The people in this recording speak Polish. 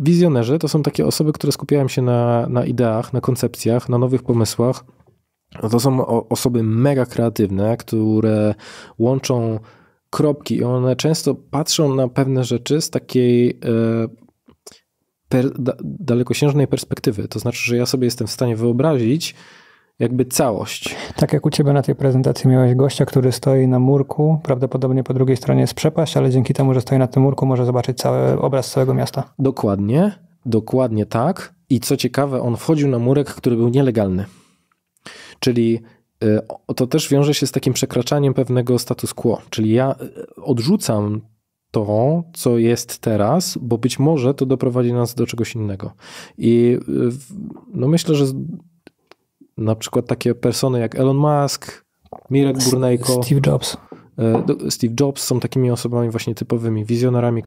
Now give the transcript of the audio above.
wizjonerzy to są takie osoby, które skupiają się na, na ideach, na koncepcjach, na nowych pomysłach. No to są osoby mega kreatywne, które łączą kropki i one często patrzą na pewne rzeczy z takiej e, per, da, dalekosiężnej perspektywy. To znaczy, że ja sobie jestem w stanie wyobrazić jakby całość. Tak jak u Ciebie na tej prezentacji miałeś gościa, który stoi na murku, prawdopodobnie po drugiej stronie jest przepaść, ale dzięki temu, że stoi na tym murku, może zobaczyć cały obraz całego miasta. Dokładnie, dokładnie tak. I co ciekawe, on wchodził na murek, który był nielegalny. Czyli y, to też wiąże się z takim przekraczaniem pewnego status quo. Czyli ja y, odrzucam to, co jest teraz, bo być może to doprowadzi nas do czegoś innego. I y, no myślę, że na przykład takie persony jak Elon Musk, Mirek Burnejko. Steve Jobs. E, Steve Jobs są takimi osobami właśnie typowymi wizjonerami,